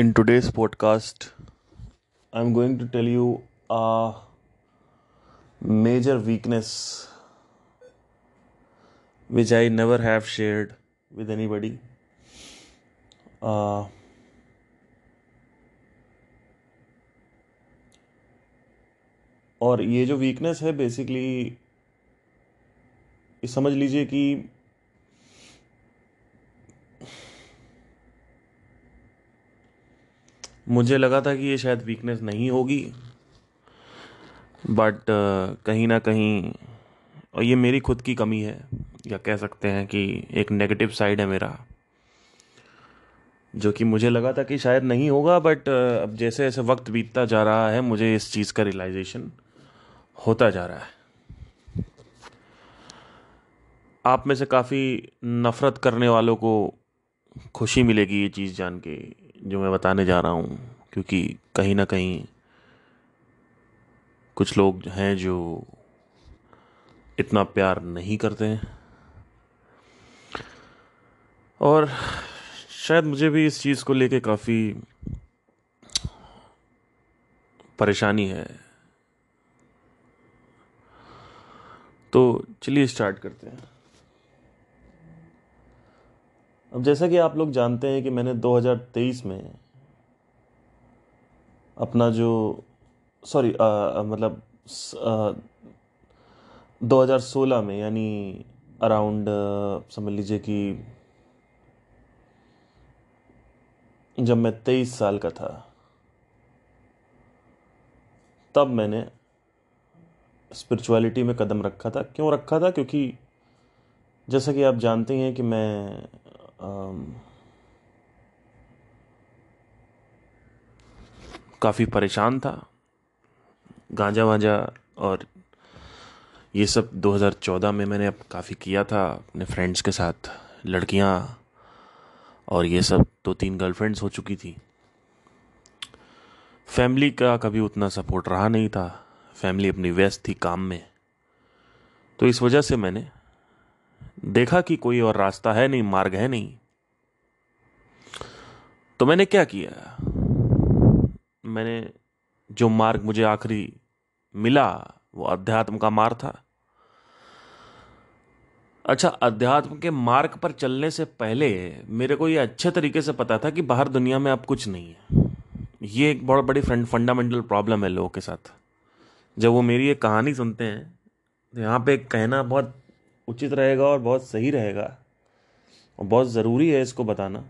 in today's podcast i'm going to tell you a major weakness which i never have shared with anybody uh, और ये जो weakness है basically समझ लीजिए कि मुझे लगा था कि ये शायद वीकनेस नहीं होगी बट uh, कहीं ना कहीं और ये मेरी खुद की कमी है या कह सकते हैं कि एक नेगेटिव साइड है मेरा जो कि मुझे लगा था कि शायद नहीं होगा बट uh, अब जैसे जैसे वक्त बीतता जा रहा है मुझे इस चीज़ का रियलाइजेशन होता जा रहा है आप में से काफ़ी नफ़रत करने वालों को खुशी मिलेगी ये चीज़ जान के जो मैं बताने जा रहा हूँ क्योंकि कहीं ना कहीं कुछ लोग हैं जो इतना प्यार नहीं करते हैं और शायद मुझे भी इस चीज़ को लेके काफ़ी परेशानी है तो चलिए स्टार्ट करते हैं अब जैसा कि आप लोग जानते हैं कि मैंने 2023 में अपना जो सॉरी मतलब आ, 2016 में यानी अराउंड समझ लीजिए कि जब मैं 23 साल का था तब मैंने स्पिरिचुअलिटी में कदम रखा था क्यों रखा था क्योंकि जैसा कि आप जानते हैं कि मैं um, काफ़ी परेशान था गांजा वांजा और ये सब 2014 में मैंने अब काफ़ी किया था अपने फ्रेंड्स के साथ लड़कियां और ये सब दो तीन गर्लफ्रेंड्स हो चुकी थी फैमिली का कभी उतना सपोर्ट रहा नहीं था फैमिली अपनी व्यस्त थी काम में तो इस वजह से मैंने देखा कि कोई और रास्ता है नहीं मार्ग है नहीं तो मैंने क्या किया मैंने जो मार्ग मुझे आखिरी मिला वो अध्यात्म का मार्ग था अच्छा अध्यात्म के मार्ग पर चलने से पहले मेरे को ये अच्छे तरीके से पता था कि बाहर दुनिया में अब कुछ नहीं है ये एक बहुत बड़ी फ्रेंड फंडामेंटल प्रॉब्लम है लोगों के साथ जब वो मेरी ये कहानी सुनते हैं तो यहाँ पे कहना बहुत उचित रहेगा और बहुत सही रहेगा और बहुत ज़रूरी है इसको बताना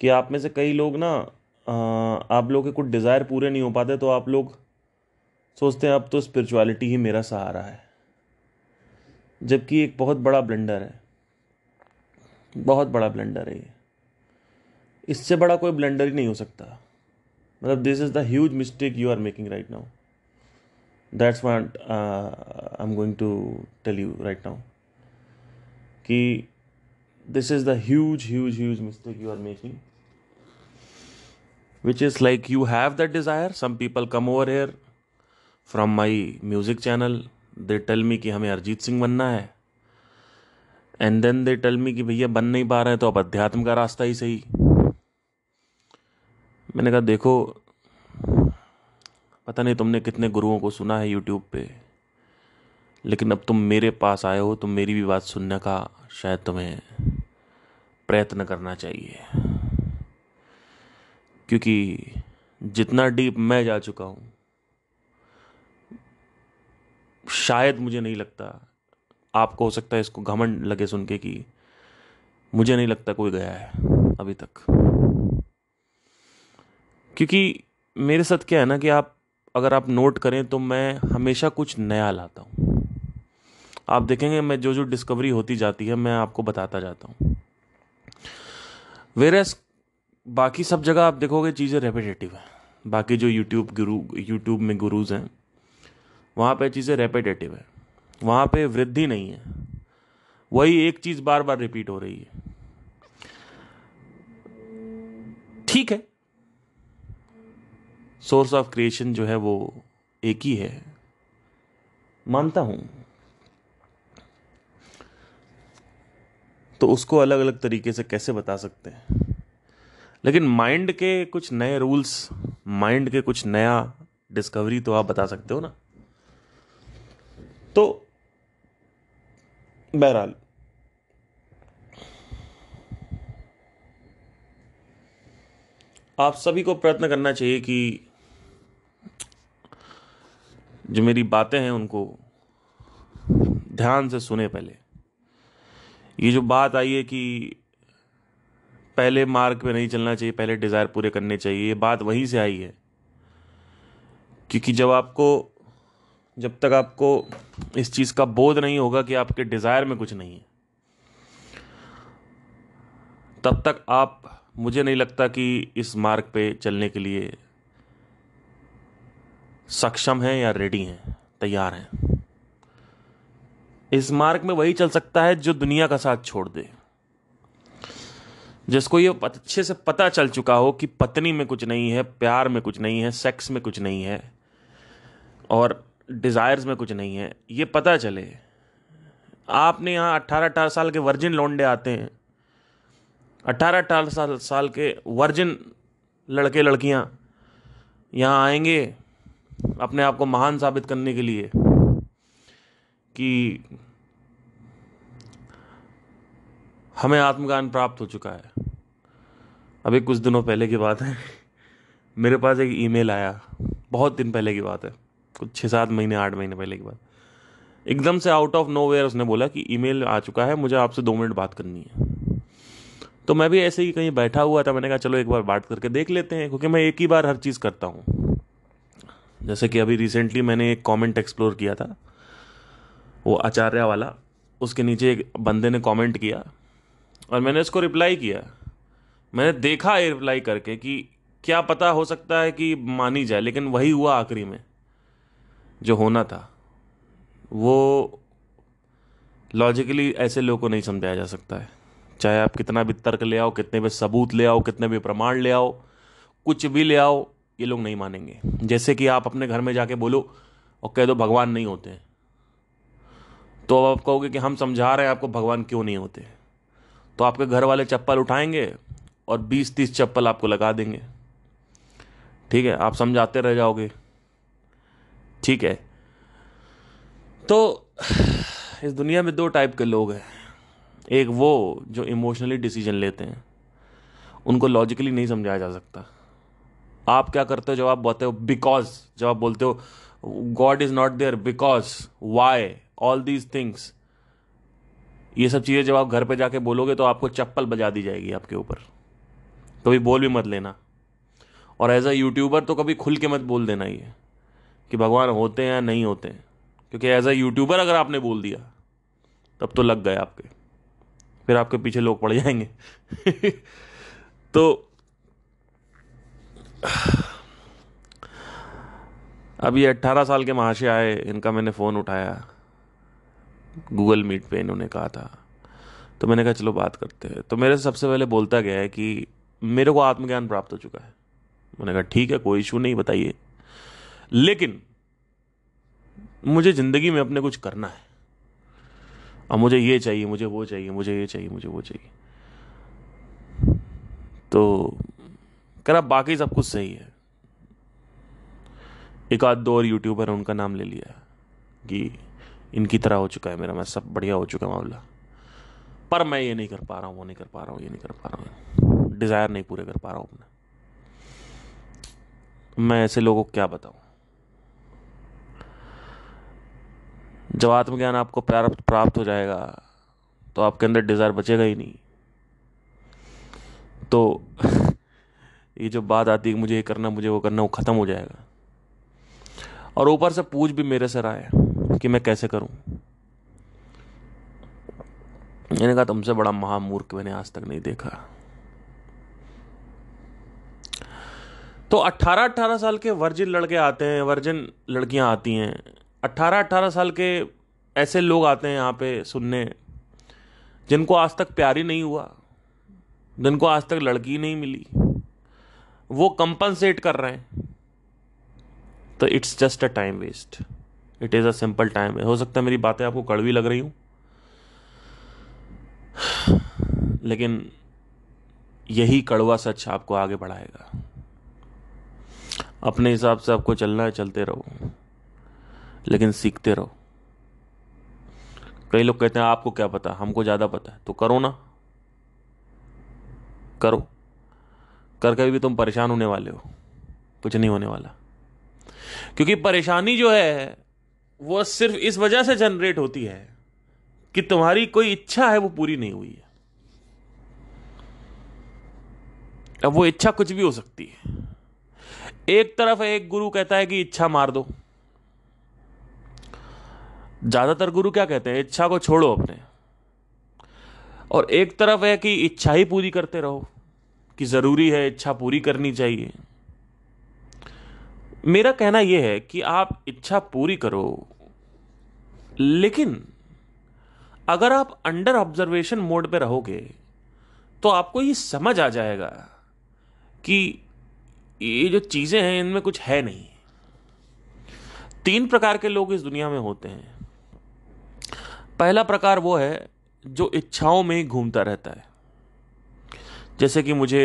कि आप में से कई लोग ना आप लोग के कुछ डिज़ायर पूरे नहीं हो पाते तो आप लोग सोचते हैं अब तो स्पिरिचुअलिटी ही मेरा सहारा है जबकि एक बहुत बड़ा ब्लेंडर है बहुत बड़ा ब्लेंडर है ये इससे बड़ा कोई ब्लेंडर ही नहीं हो सकता मतलब this is the huge mistake you are making right now that's what I am going to tell you right now कि this is the huge huge huge mistake you are making which is like you have that desire some people come over here from my music channel they tell me कि हमें अरिजीत सिंह बनना है and then they tell me कि भैया बन नहीं पा रहे हैं तो अब अध्यात्म का रास्ता ही सही मैंने कहा देखो पता नहीं तुमने कितने गुरुओं को सुना है यूट्यूब पे लेकिन अब तुम मेरे पास आए हो तो मेरी भी बात सुनने का शायद तुम्हें प्रयत्न करना चाहिए क्योंकि जितना डीप मैं जा चुका हूँ शायद मुझे नहीं लगता आपको हो सकता है इसको घमंड लगे सुन के कि मुझे नहीं लगता कोई गया है अभी तक क्योंकि मेरे साथ क्या है ना कि आप अगर आप नोट करें तो मैं हमेशा कुछ नया लाता हूँ आप देखेंगे मैं जो जो डिस्कवरी होती जाती है मैं आपको बताता जाता हूँ वेरस बाकी सब जगह आप देखोगे चीज़ें रेपिटेटिव हैं बाकी जो यूट्यूब गुरु यूट्यूब में गुरुज हैं वहाँ पे चीज़ें रेपिटेटिव है वहाँ पे वृद्धि नहीं है वही एक चीज़ बार बार रिपीट हो रही है ठीक है सोर्स ऑफ क्रिएशन जो है वो एक ही है मानता हूं तो उसको अलग अलग तरीके से कैसे बता सकते हैं लेकिन माइंड के कुछ नए रूल्स माइंड के कुछ नया डिस्कवरी तो आप बता सकते हो ना तो बहरहाल आप सभी को प्रयत्न करना चाहिए कि जो मेरी बातें हैं उनको ध्यान से सुने पहले ये जो बात आई है कि पहले मार्ग पे नहीं चलना चाहिए पहले डिज़ायर पूरे करने चाहिए ये बात वहीं से आई है क्योंकि जब आपको जब तक आपको इस चीज़ का बोध नहीं होगा कि आपके डिज़ायर में कुछ नहीं है तब तक आप मुझे नहीं लगता कि इस मार्ग पे चलने के लिए सक्षम हैं या रेडी हैं तैयार हैं इस मार्ग में वही चल सकता है जो दुनिया का साथ छोड़ दे जिसको ये अच्छे से पता चल चुका हो कि पत्नी में कुछ नहीं है प्यार में कुछ नहीं है सेक्स में कुछ नहीं है और डिज़ायर्स में कुछ नहीं है ये पता चले आपने यहाँ अट्ठारह अठारह साल के वर्जिन लौंडे आते हैं अट्ठारह अठारह साल साल के वर्जिन लड़के लड़कियाँ यहाँ आएंगे अपने आप को महान साबित करने के लिए कि हमें आत्मज्ञान प्राप्त हो चुका है अभी कुछ दिनों पहले की बात है मेरे पास एक ईमेल आया बहुत दिन पहले की बात है कुछ छः सात महीने आठ महीने पहले की बात एकदम से आउट ऑफ नो वेयर उसने बोला कि ईमेल आ चुका है मुझे आपसे दो मिनट बात करनी है तो मैं भी ऐसे ही कहीं बैठा हुआ था मैंने कहा चलो एक बार बात करके देख लेते हैं क्योंकि मैं एक ही बार हर चीज़ करता हूँ जैसे कि अभी रिसेंटली मैंने एक कमेंट एक्सप्लोर किया था वो आचार्य वाला उसके नीचे एक बंदे ने कमेंट किया और मैंने उसको रिप्लाई किया मैंने देखा ये रिप्लाई करके कि क्या पता हो सकता है कि मानी जाए लेकिन वही हुआ आखिरी में जो होना था वो लॉजिकली ऐसे लोगों को नहीं समझाया जा सकता है चाहे आप कितना भी तर्क ले आओ कितने भी सबूत ले आओ कितने भी प्रमाण ले आओ कुछ भी ले आओ ये लोग नहीं मानेंगे जैसे कि आप अपने घर में जाके बोलो और कह दो भगवान नहीं होते तो अब आप कहोगे कि हम समझा रहे हैं आपको भगवान क्यों नहीं होते तो आपके घर वाले चप्पल उठाएंगे और 20-30 चप्पल आपको लगा देंगे ठीक है आप समझाते रह जाओगे ठीक है तो इस दुनिया में दो टाइप के लोग हैं एक वो जो इमोशनली डिसीजन लेते हैं उनको लॉजिकली नहीं समझाया जा सकता आप क्या करते हो जब आप बोलते हो बिकॉज जब आप बोलते हो God is not there because why all these things ये सब चीज़ें जब आप घर पे जाके बोलोगे तो आपको चप्पल बजा दी जाएगी आपके ऊपर कभी बोल भी मत लेना और एज अ यूट्यूबर तो कभी खुल के मत बोल देना ये कि भगवान होते हैं या नहीं होते हैं क्योंकि एज अ यूट्यूबर अगर आपने बोल दिया तब तो लग गए आपके फिर आपके पीछे लोग पड़ जाएंगे तो अब ये अट्ठारह साल के महाशय आए इनका मैंने फ़ोन उठाया गूगल मीट पे इन्होंने कहा था तो मैंने कहा चलो बात करते हैं तो मेरे से सबसे पहले बोलता गया है कि मेरे को आत्मज्ञान प्राप्त हो चुका है मैंने कहा ठीक है कोई इशू नहीं बताइए लेकिन मुझे ज़िंदगी में अपने कुछ करना है और मुझे ये चाहिए मुझे वो चाहिए मुझे ये चाहिए मुझे वो चाहिए तो कह रहा बाकी सब कुछ सही है एक आध दो और यूट्यूबर है उनका नाम ले लिया कि इनकी तरह हो चुका है मेरा मैं सब बढ़िया हो चुका मामला पर मैं ये नहीं कर पा रहा हूँ वो नहीं कर पा रहा हूँ ये नहीं कर पा रहा हूँ डिज़ायर नहीं पूरे कर पा रहा हूँ अपने मैं ऐसे लोगों को क्या बताऊँ जब आत्मज्ञान आपको प्राप्त प्राप्त हो जाएगा तो आपके अंदर डिज़ायर बचेगा ही नहीं तो ये जो बात आती है मुझे ये करना मुझे वो करना वो ख़त्म हो जाएगा और ऊपर से पूछ भी मेरे सर आए कि मैं कैसे करूं मैंने कहा तुमसे बड़ा महामूर्ख मैंने आज तक नहीं देखा तो 18-18 साल के वर्जिन लड़के आते हैं वर्जिन लड़कियां आती हैं 18-18 साल के ऐसे लोग आते हैं यहाँ पे सुनने जिनको आज तक प्यार ही नहीं हुआ जिनको आज तक लड़की नहीं मिली वो कंपनसेट कर रहे हैं तो it's just a time waste it is a simple time हो सकता है मेरी बातें आपको कड़वी लग रही हूं लेकिन यही कड़वा सच आपको आगे बढ़ाएगा अपने हिसाब से आपको चलना है चलते रहो लेकिन सीखते रहो कई लोग कहते हैं आपको क्या पता हमको ज़्यादा पता है तो करो ना करो कर कभी भी तुम परेशान होने वाले हो कुछ नहीं होने वाला क्योंकि परेशानी जो है वो सिर्फ इस वजह से जनरेट होती है कि तुम्हारी कोई इच्छा है वो पूरी नहीं हुई है अब वो इच्छा कुछ भी हो सकती है एक तरफ एक गुरु कहता है कि इच्छा मार दो ज्यादातर गुरु क्या कहते हैं इच्छा को छोड़ो अपने और एक तरफ है कि इच्छा ही पूरी करते रहो कि ज़रूरी है इच्छा पूरी करनी चाहिए मेरा कहना यह है कि आप इच्छा पूरी करो लेकिन अगर आप अंडर ऑब्जर्वेशन मोड पे रहोगे तो आपको ये समझ आ जाएगा कि ये जो चीज़ें हैं इनमें कुछ है नहीं तीन प्रकार के लोग इस दुनिया में होते हैं पहला प्रकार वो है जो इच्छाओं में ही घूमता रहता है जैसे कि मुझे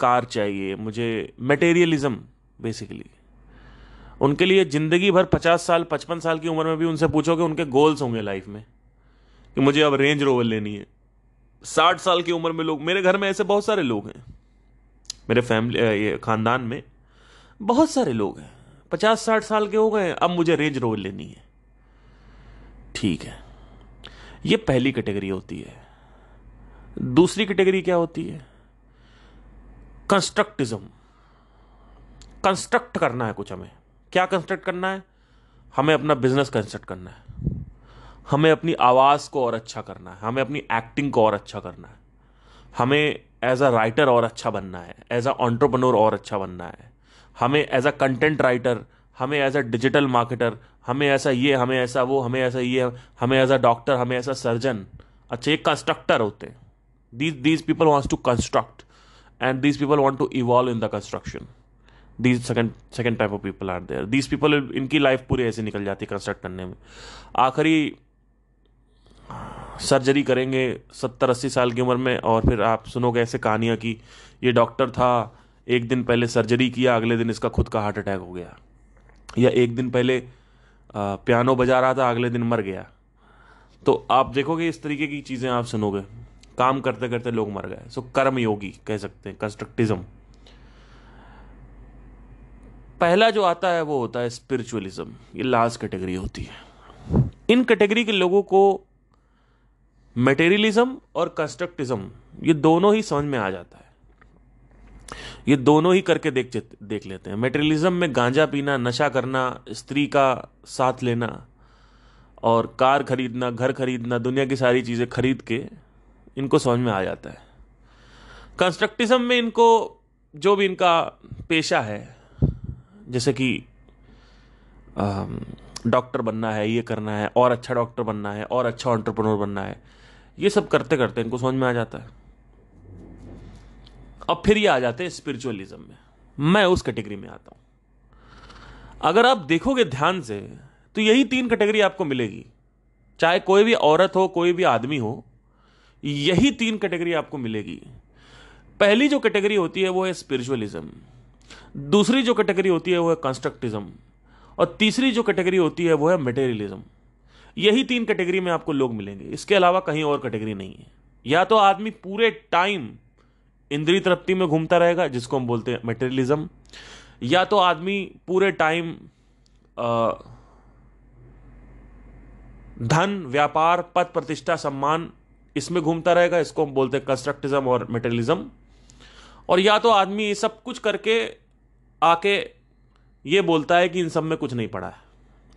कार चाहिए मुझे मटेरियलिज्म बेसिकली उनके लिए ज़िंदगी भर पचास साल पचपन साल की उम्र में भी उनसे पूछोगे उनके गोल्स होंगे लाइफ में कि मुझे अब रेंज रोवर लेनी है साठ साल की उम्र में लोग मेरे घर में ऐसे बहुत सारे लोग हैं मेरे फैमिली ये ख़ानदान में बहुत सारे लोग हैं पचास साठ साल के हो गए अब मुझे रेंज रोवर लेनी है ठीक है ये पहली कैटेगरी होती है दूसरी कैटेगरी क्या होती है कंस्ट्रक्टिज्म कंस्ट्रक्ट करना है कुछ हमें क्या कंस्ट्रक्ट करना है हमें अपना बिजनेस कंस्ट्रक्ट करना है हमें अपनी आवाज़ को और अच्छा करना है हमें अपनी एक्टिंग को और अच्छा करना है हमें एज अ राइटर और अच्छा बनना है एज अ ऑन्टरप्रनोर और अच्छा बनना है हमें एज अ कंटेंट राइटर हमें एज अ डिजिटल मार्केटर हमें ऐसा ये हमें ऐसा वो हमें ऐसा ये हमें एज अ डॉक्टर हमें ऐसा सर्जन अच्छा ये कंस्ट्रक्टर होते हैं these these people wants to construct and these people want to evolve in the construction these second second type of people are there these people इनकी लाइफ पूरी aise निकल जाती है कंस्ट्रक्ट करने में आखिरी सर्जरी करेंगे सत्तर अस्सी साल की उम्र में और फिर आप सुनोगे ऐसे कहानियाँ कि ये डॉक्टर था एक दिन पहले सर्जरी किया अगले दिन इसका खुद का हार्ट अटैक हो गया या एक दिन पहले पियानो बजा रहा था अगले दिन मर गया तो आप देखोगे इस तरीके की चीज़ें आप सुनोगे काम करते करते लोग मर गए सो कर्मयोगी कह सकते हैं कंस्ट्रक्टिज्म पहला जो आता है वो होता है स्पिरिचुअलिज्म ये लास्ट कैटेगरी होती है इन कैटेगरी के लोगों को मेटेरियलिज्म और कंस्ट्रक्टिज्म ये दोनों ही समझ में आ जाता है ये दोनों ही करके देख देख लेते हैं मेटेरियलिज्म में गांजा पीना नशा करना स्त्री का साथ लेना और कार खरीदना घर खरीदना दुनिया की सारी चीज़ें खरीद के इनको समझ में आ जाता है कंस्ट्रक्टिज्म में इनको जो भी इनका पेशा है जैसे कि डॉक्टर बनना है ये करना है और अच्छा डॉक्टर बनना है और अच्छा ऑन्टरप्रनोर बनना है ये सब करते करते इनको समझ में आ जाता है अब फिर ये आ जाते हैं स्पिरिचुअलिज्म में मैं उस कैटेगरी में आता हूँ अगर आप देखोगे ध्यान से तो यही तीन कैटेगरी आपको मिलेगी चाहे कोई भी औरत हो कोई भी आदमी हो यही तीन कैटेगरी आपको मिलेगी पहली जो कैटेगरी होती है वो है स्पिरिचुअलिज्म दूसरी जो कैटेगरी होती है वो है कंस्ट्रक्टिज्म और तीसरी जो कैटेगरी होती है वो है मटेरियलिज्म यही तीन कैटेगरी में आपको लोग मिलेंगे इसके अलावा कहीं और कैटेगरी नहीं है या तो आदमी पूरे टाइम इंद्रिय तृप्ति में घूमता रहेगा जिसको हम बोलते हैं मटेरियलिज्म या तो आदमी पूरे टाइम धन व्यापार पद प्रतिष्ठा सम्मान इसमें घूमता रहेगा इसको हम बोलते हैं कंस्ट्रक्टिज्म और मेटेरियलिज्म और या तो आदमी ये सब कुछ करके आके ये बोलता है कि इन सब में कुछ नहीं पड़ा है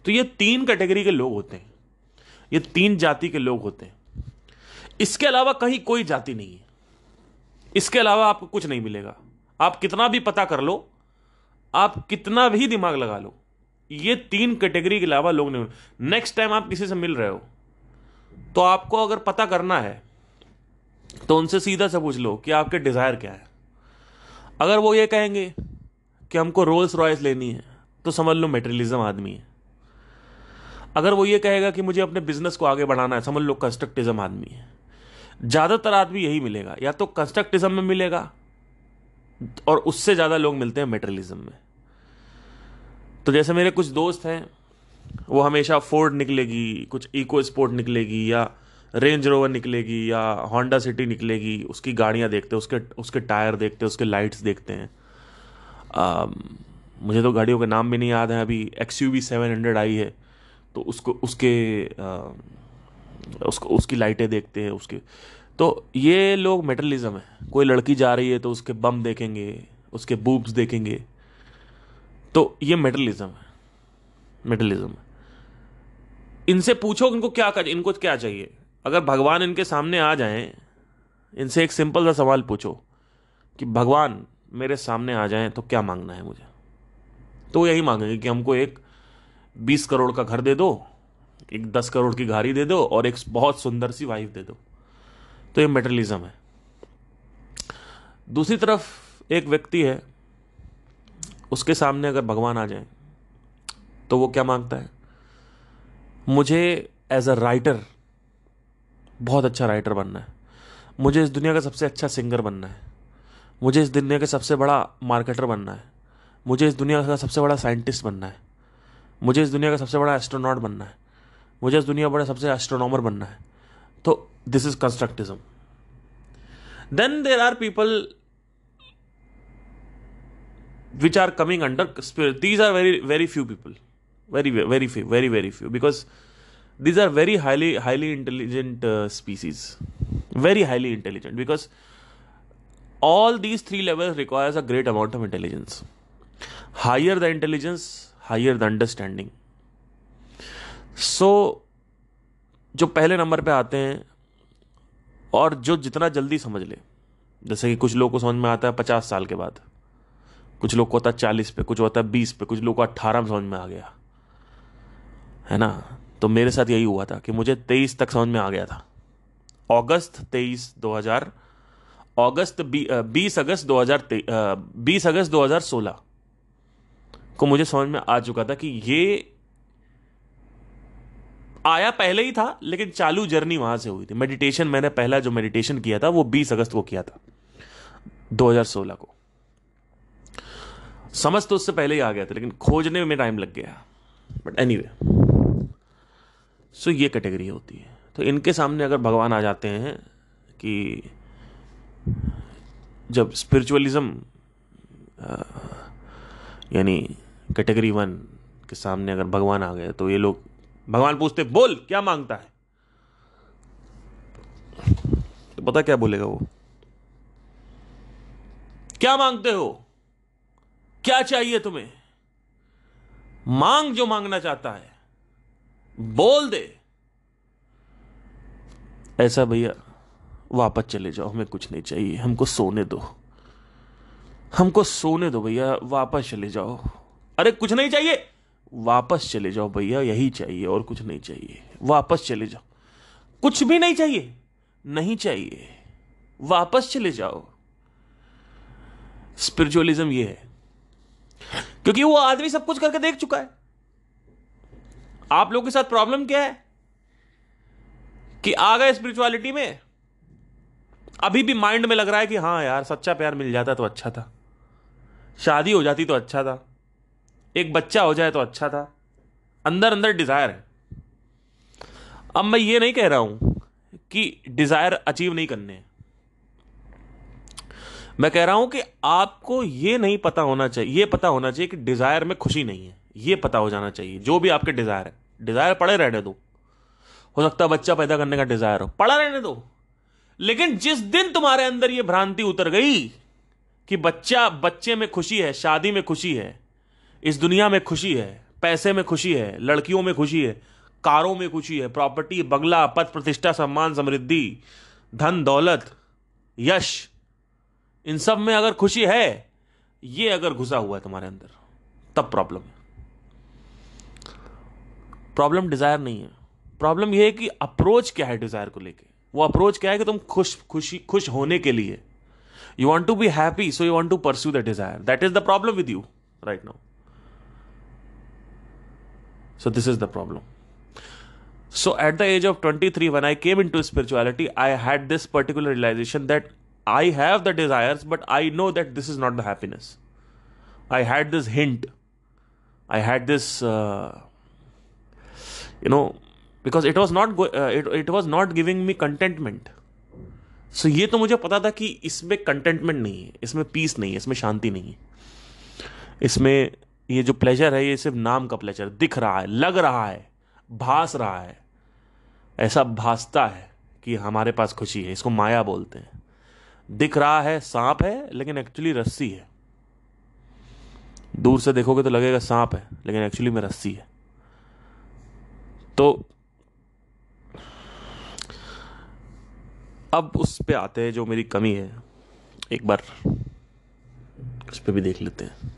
तो ये तीन कैटेगरी के लोग होते हैं ये तीन जाति के लोग होते हैं इसके अलावा कहीं कोई जाति नहीं है इसके अलावा आपको कुछ नहीं मिलेगा आप कितना भी पता कर लो आप कितना भी दिमाग लगा लो ये तीन कैटेगरी के अलावा लोग नहीं नेक्स्ट टाइम आप किसी से मिल रहे हो तो आपको अगर पता करना है तो उनसे सीधा से पूछ लो कि आपके डिज़ायर क्या है अगर वो ये कहेंगे कि हमको रोल्स रॉयस लेनी है तो समझ लो मेटेरियलिज्म आदमी है अगर वो ये कहेगा कि मुझे अपने बिजनेस को आगे बढ़ाना है समझ लो कंस्ट्रक्टिज्म आदमी है ज़्यादातर आदमी यही मिलेगा या तो कंस्ट्रक्टिज्म में मिलेगा और उससे ज़्यादा लोग मिलते हैं मेटेरियलिज्म में तो जैसे मेरे कुछ दोस्त हैं वो हमेशा फोर्ड निकलेगी कुछ इको स्पोर्ट निकलेगी या रेंज रोवर निकलेगी या होंडा सिटी निकलेगी उसकी गाड़ियाँ देखते हैं उसके उसके टायर देखते हैं उसके लाइट्स देखते हैं आ, um, मुझे तो गाड़ियों के नाम भी नहीं याद है अभी X U V seven hundred आई है तो उसको उसके आ, uh, उसको उसकी लाइटें देखते हैं उसके तो ये लोग मेटलिज्म है कोई लड़की जा रही है तो उसके बम देखेंगे उसके बूब्स देखेंगे तो ये मेटलिज्म है मेटलिज्म है इनसे पूछो इनको क्या कर इनको क्या चाहिए अगर भगवान इनके सामने आ जाए इनसे एक सिंपल सा सवाल पूछो कि भगवान मेरे सामने आ जाए तो क्या मांगना है मुझे तो यही मांगेंगे कि हमको एक बीस करोड़ का घर दे दो एक दस करोड़ की गाड़ी दे दो और एक बहुत सुंदर सी वाइफ दे दो तो ये मेटरलिज्म है दूसरी तरफ एक व्यक्ति है उसके सामने अगर भगवान आ जाए तो वो क्या मांगता है मुझे एज अ राइटर बहुत अच्छा राइटर बनना है मुझे इस दुनिया का सबसे अच्छा सिंगर बनना है मुझे इस दुनिया का सबसे बड़ा मार्केटर बनना है मुझे इस दुनिया का सबसे बड़ा साइंटिस्ट बनना है मुझे इस दुनिया का सबसे बड़ा एस्ट्रोनॉट बनना है मुझे इस दुनिया का सबसे एस्ट्रोनॉमर बनना है तो this is constructivism then there are people are coming under under these are very very few people very very few very very few because these are very highly highly intelligent uh, species very highly intelligent because all these three levels requires a great amount of intelligence higher the intelligence higher the understanding so so, जो पहले number पे आते हैं और जो जितना जल्दी समझ ले जैसे कि कुछ लोग को समझ में आता है पचास साल के बाद कुछ लोग को आता है चालीस पे कुछ होता है बीस पे कुछ लोग को अट्ठारह में समझ में आ गया है ना तो मेरे साथ यही हुआ था कि मुझे तेईस तक समझ में आ गया था अगस्त तेईस दो हज़ार अगस्त बीस अगस्त दो हज़ार बीस अगस्त दो हज़ार सोलह को मुझे समझ में आ चुका था कि ये आया पहले ही था लेकिन चालू जर्नी वहां से हुई थी मेडिटेशन मैंने पहला जो मेडिटेशन किया था वो 20 अगस्त को किया था 2016 को समझ तो उससे पहले ही आ गया था लेकिन खोजने में टाइम लग गया बट एनी anyway, सो ये कैटेगरी होती है तो इनके सामने अगर भगवान आ जाते हैं कि जब स्पिरिचुअलिज्म यानी कैटेगरी वन के सामने अगर भगवान आ गए तो ये लोग भगवान पूछते बोल क्या मांगता है तो पता क्या बोलेगा वो क्या मांगते हो क्या चाहिए तुम्हें मांग जो मांगना चाहता है बोल दे ऐसा भैया वापस चले जाओ हमें कुछ नहीं चाहिए हमको सोने दो हमको सोने दो भैया वापस चले जाओ अरे कुछ नहीं चाहिए वापस चले जाओ भैया यही चाहिए और कुछ नहीं चाहिए वापस चले जाओ कुछ भी नहीं चाहिए नहीं चाहिए वापस चले जाओ स्पिरिचुअलिज्म ये है क्योंकि वो आदमी सब कुछ करके देख चुका है आप लोगों के साथ प्रॉब्लम क्या है कि आ गए स्पिरिचुअलिटी में अभी भी माइंड में लग रहा है कि हाँ यार सच्चा प्यार मिल जाता तो अच्छा था शादी हो जाती तो अच्छा था एक बच्चा हो जाए तो अच्छा था अंदर अंदर डिज़ायर है अब मैं ये नहीं कह रहा हूं कि डिज़ायर अचीव नहीं करने हैं मैं कह रहा हूं कि आपको ये नहीं पता होना चाहिए ये पता होना चाहिए कि डिज़ायर में खुशी नहीं है ये पता हो जाना चाहिए जो भी आपके डिज़ायर है डिज़ायर पड़े रहने दो हो सकता है बच्चा पैदा करने का डिज़ायर हो पड़ा रहने दो लेकिन जिस दिन तुम्हारे अंदर ये भ्रांति उतर गई कि बच्चा बच्चे में खुशी है शादी में खुशी है इस दुनिया में खुशी है पैसे में खुशी है लड़कियों में खुशी है कारों में खुशी है प्रॉपर्टी बंगला पद प्रतिष्ठा सम्मान समृद्धि धन दौलत यश इन सब में अगर खुशी है ये अगर घुसा हुआ है तुम्हारे अंदर तब प्रॉब्लम है प्रॉब्लम डिजायर नहीं है प्रॉब्लम यह है कि अप्रोच क्या है डिजायर को लेके वो अप्रोच क्या है कि तुम खुश खुशी खुश होने के लिए you want to be happy so you want to pursue the desire that is the problem with you right now so this is the problem so at the age of twenty three one I came into spirituality I had this particular realisation that I have the desire but I know that this is not the happiness I had this hint I had this you no because it was not it was not giving me contentment so ये तो मुझे पता था कि इसमें containment नहीं है इसमें पीस नहीं है इसमें शांति नहीं है इसमें ये जो प्लेजर है ये सिर्फ नाम का प्लेजर दिख रहा है लग रहा है भास रहा है ऐसा भासता है कि हमारे पास खुशी है इसको माया बोलते हैं दिख रहा है सांप है लेकिन एक्चुअली रस्सी है दूर से देखोगे तो लगेगा सांप है लेकिन एक्चुअली में रस्सी है तो अब उस पे आते हैं जो मेरी कमी है एक बार उस पर भी देख लेते हैं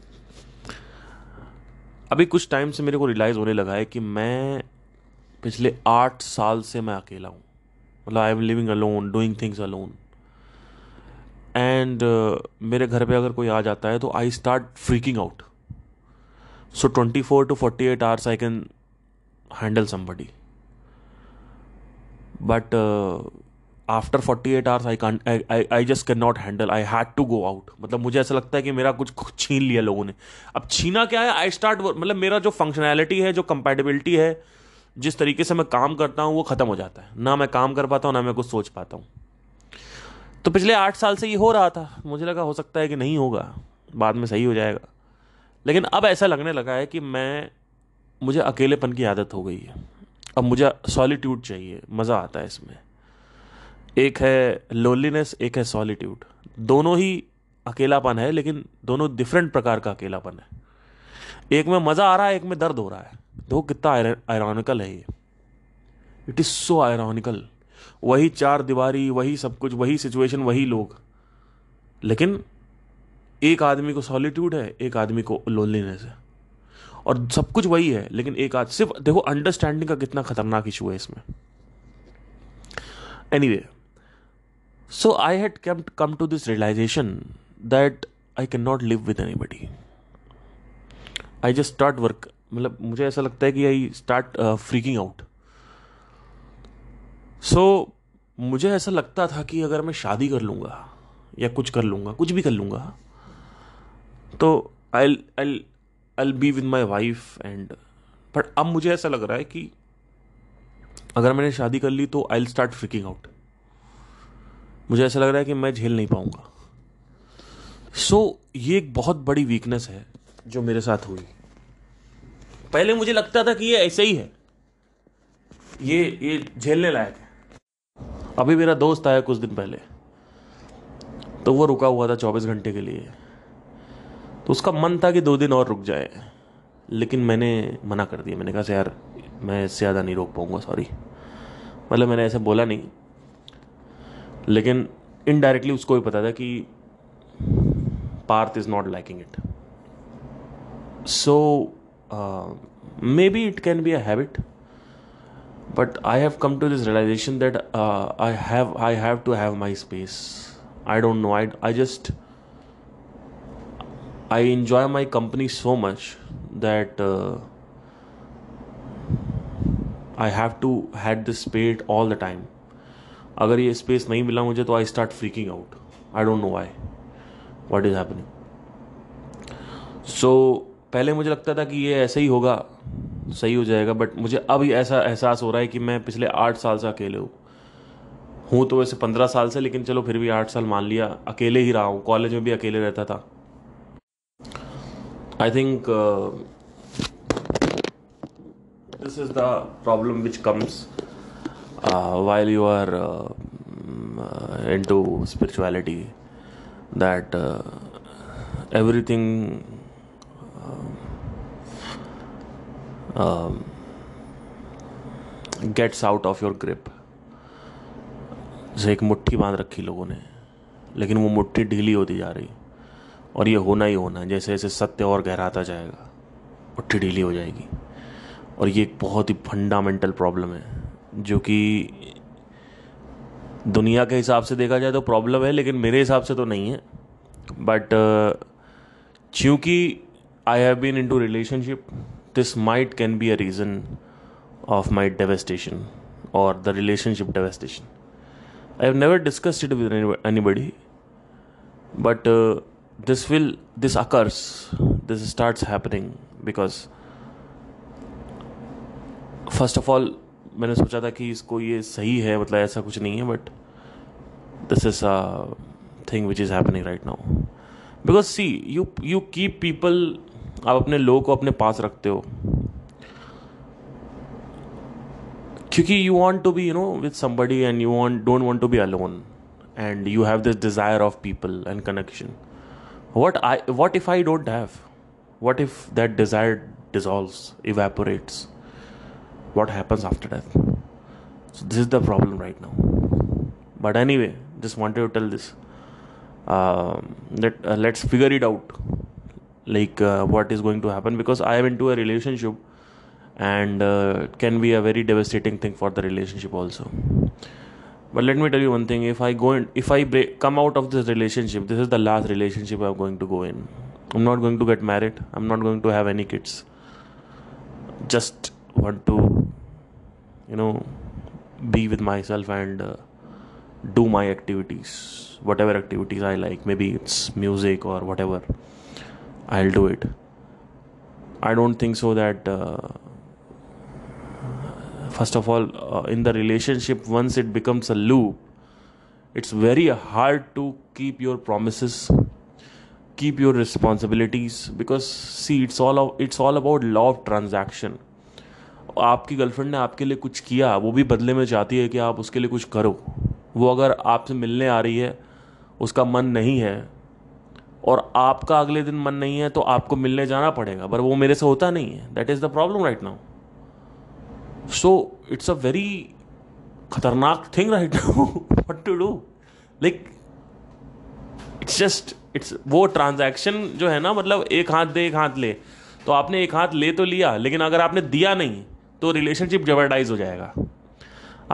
अभी कुछ टाइम से मेरे को रियलाइज़ होने लगा है कि मैं पिछले आठ साल से मैं अकेला हूँ मतलब I am living alone doing things alone and मेरे घर पे अगर कोई आ जाता है तो I start freaking out so twenty four to forty eight hours I can handle somebody but after forty eight hours I I I just can not handle I had to go out मतलब मुझे ऐसा लगता है कि मेरा कुछ छीन लिया लोगों ने अब छीना क्या है आई स्टार्ट मतलब मेरा जो फंक्शनैलिटी है जो कंपेटेबिलिटी है जिस तरीके से मैं काम करता हूँ वो ख़त्म हो जाता है ना मैं काम कर पाता हूँ ना मैं कुछ सोच पाता हूँ तो पिछले आठ साल से ये हो रहा था मुझे लगा हो सकता है कि नहीं होगा बाद में सही हो जाएगा लेकिन अब ऐसा लगने लगा है कि मैं मुझे अकेलेपन की आदत हो गई है अब मुझे सॉलीट्यूड चाहिए मज़ा आता है इसमें एक है लोनलीनेस एक है सॉलीट्यूड दोनों ही अकेलापन है लेकिन दोनों डिफरेंट प्रकार का अकेलापन है एक में मज़ा आ रहा है एक में दर्द हो रहा है दो कितना आयरॉनिकल है ये इट इज़ सो आयरॉनिकल वही चार दीवारी वही सब कुछ वही सिचुएशन वही लोग लेकिन एक आदमी को सॉलिट्यूड है एक आदमी को लोनलीनेस है और सब कुछ वही है लेकिन एक आज सिर्फ देखो अंडरस्टैंडिंग का कितना खतरनाक इशू है इसमें anyway so I had come to this realisation that I can not live with anybody I just start work मतलब मुझे ऐसा लगता है कि I start freaking out so मुझे ऐसा लगता था कि अगर मैं शादी कर लूंगा या कुछ कर लूंगा कुछ भी कर लूंगा तो I I I be with my wife and but अब मुझे ऐसा लग रहा है कि अगर मैंने शादी कर ली तो आई स्टार्ट फ्रिकिंग आउट मुझे ऐसा लग रहा है कि मैं झेल नहीं पाऊंगा सो so, ये एक बहुत बड़ी वीकनेस है जो मेरे साथ हुई पहले मुझे लगता था कि ये ऐसे ही है ये ये झेलने लायक है अभी मेरा दोस्त आया कुछ दिन पहले तो वो रुका हुआ था चौबीस घंटे के लिए तो उसका मन था कि दो दिन और रुक जाए लेकिन मैंने मना कर दिया मैंने कहा अच्छा यार मैं इससे ज़्यादा नहीं रोक पाऊँगा सॉरी मतलब मैंने ऐसा बोला नहीं लेकिन इनडायरेक्टली उसको भी पता था कि Parth is not liking it so maybe it can be a habit but I have come to this realisation that I have I have to have my space I don't know I I just I enjoy my company so much that uh, I have to had this space all the time अगर ये space नहीं मिला मुझे तो I start freaking out I don't know why what is happening so पहले मुझे लगता था कि ये ऐसे ही होगा सही हो जाएगा बट मुझे अब ऐसा एहसास हो रहा है कि मैं पिछले आठ साल से अकेले हूँ हूँ तो वैसे पंद्रह साल से लेकिन चलो फिर भी आठ साल मान लिया अकेले ही रहा हूँ कॉलेज में भी अकेले रहता था I think this is the problem which comes while you are into spirituality that everything gets out of your grip जैसे एक मुट्ठी बांध रखी लोगों ने लेकिन वो मुट्ठी ढीली होती जा रही और ये होना ही होना जैसे जैसे सत्य और गहराता जाएगा और ढीली हो जाएगी और ये एक बहुत ही फंडामेंटल प्रॉब्लम है जो कि दुनिया के हिसाब से देखा जाए तो प्रॉब्लम है लेकिन मेरे हिसाब से तो नहीं है बट चूँकि I have been into relationship this might can be a reason of my devastation और the relationship devastation I have never discussed it with anybody but this will this occurs this starts happening because first of all मैंने सोचा था कि इसको ये सही है मतलब ऐसा कुछ नहीं है but this is a thing which is happening right now because see you you keep people आप अपने लोग को अपने पास रखते हो क्योंकि you want to be you know with somebody and you want don't want to be alone and you have this desire of people and connection what i what if i don't have what if that desire dissolves evaporates what happens after death so this is the problem right now but anyway just wanted to tell this um, that uh, let's figure it out like uh, what is going to happen because i am into a relationship and uh, it can be a very devastating thing for the relationship also but let me tell you one thing if i go in if i break, come out of this relationship this is the last relationship i'm going to go in i'm not going to get married i'm not going to have any kids just want to you know be with myself and uh, do my activities whatever activities i like maybe it's music or whatever i'll do it i don't think so that uh, first of all uh, in the relationship once it becomes a loop it's very hard to keep your promises keep your responsibilities because see it's all it's all about law of transaction आपकी girlfriend ने आपके लिए कुछ किया वो भी बदले में चाहती है कि आप उसके लिए कुछ करो वो अगर आपसे मिलने आ रही है उसका मन नहीं है और आपका अगले दिन मन नहीं है तो आपको मिलने जाना पड़ेगा पर वो मेरे से होता नहीं है that is the problem right now so it's a very खतरनाक thing right what to do like it's just it's वो ट्रांजैक्शन जो है ना मतलब एक हाथ दे एक हाथ ले तो आपने एक हाथ ले तो लिया लेकिन अगर आपने दिया नहीं तो रिलेशनशिप जबरडाइज हो जाएगा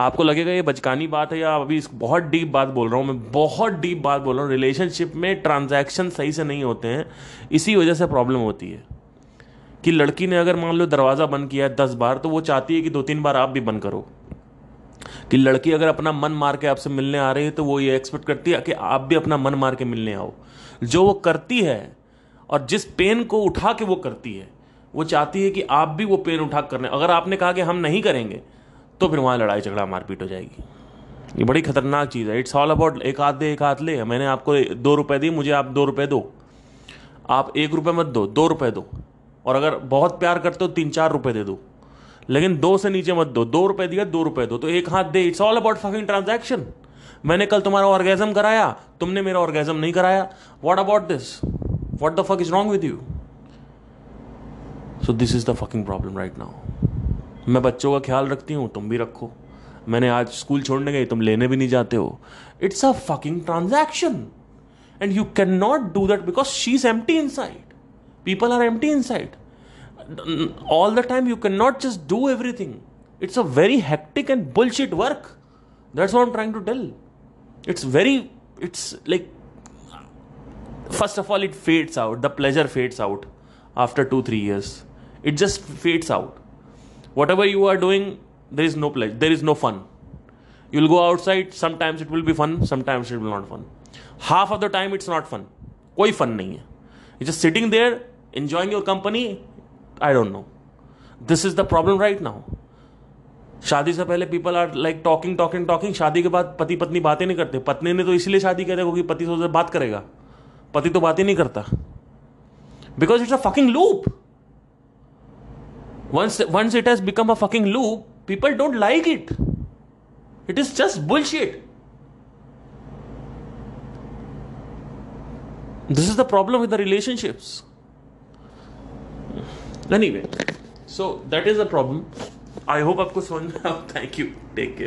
आपको लगेगा ये बचकानी बात है या अभी बहुत डीप बात बोल रहा हूँ मैं बहुत डीप बात बोल रहा हूँ रिलेशनशिप में ट्रांजैक्शन सही से नहीं होते हैं इसी वजह से प्रॉब्लम होती है कि लड़की ने अगर मान लो दरवाज़ा बंद किया है दस बार तो वो चाहती है कि दो तीन बार आप भी बंद करो कि लड़की अगर अपना मन मार के आपसे मिलने आ रही है तो वो ये एक्सपेक्ट करती है कि आप भी अपना मन मार के मिलने आओ जो वो करती है और जिस पेन को उठा के वो करती है वो चाहती है कि आप भी वो पेन उठा करने अगर आपने कहा कि हम नहीं करेंगे तो फिर वहाँ लड़ाई झगड़ा मारपीट हो जाएगी ये बड़ी खतरनाक चीज़ है इट्स ऑल अबाउट एक हाथ दे एक हाथ ले मैंने आपको दो रुपये दिए मुझे आप दो रुपये दो आप एक रुपये मत दो दो रुपये दो और अगर बहुत प्यार करते हो तीन चार रुपए दे दो लेकिन दो से नीचे मत दो दो रुपए दिया दो रुपए दो तो एक हाथ दे it's all about fucking transaction मैंने कल तुम्हारा ऑर्गेजम कराया तुमने मेरा ऑर्गेजम नहीं कराया what about this what the fuck is wrong with you so this is the fucking problem right now मैं बच्चों का ख्याल रखती हूँ तुम भी रखो मैंने आज स्कूल छोड़ने गई तुम लेने भी नहीं जाते हो it's a fucking transaction and you can not do that because she is empty inside people are empty inside all the time you cannot just do everything it's a very hectic and bullshit work that's what i'm trying to tell it's very it's like first of all it fades out the pleasure fades out after 2 3 years it just fades out whatever you are doing there is no pleasure there is no fun you'll go outside sometimes it will be fun sometimes it will not fun half of the time it's not fun koi fun nahi hai it's just sitting there enjoying your company I don't know this is the problem right now शादी से पहले people are like talking talking talking शादी के बाद पति पत्नी बातें नहीं करते पत्नी ने तो इसलिए शादी करेगा क्योंकि पति सोच बात करेगा पति तो बात ही नहीं करता because it's a fucking loop once once it has become a fucking loop people don't like it it is just bullshit this is the problem with the relationships anyway so that is a problem I hope आपको समझ में आओ thank you take care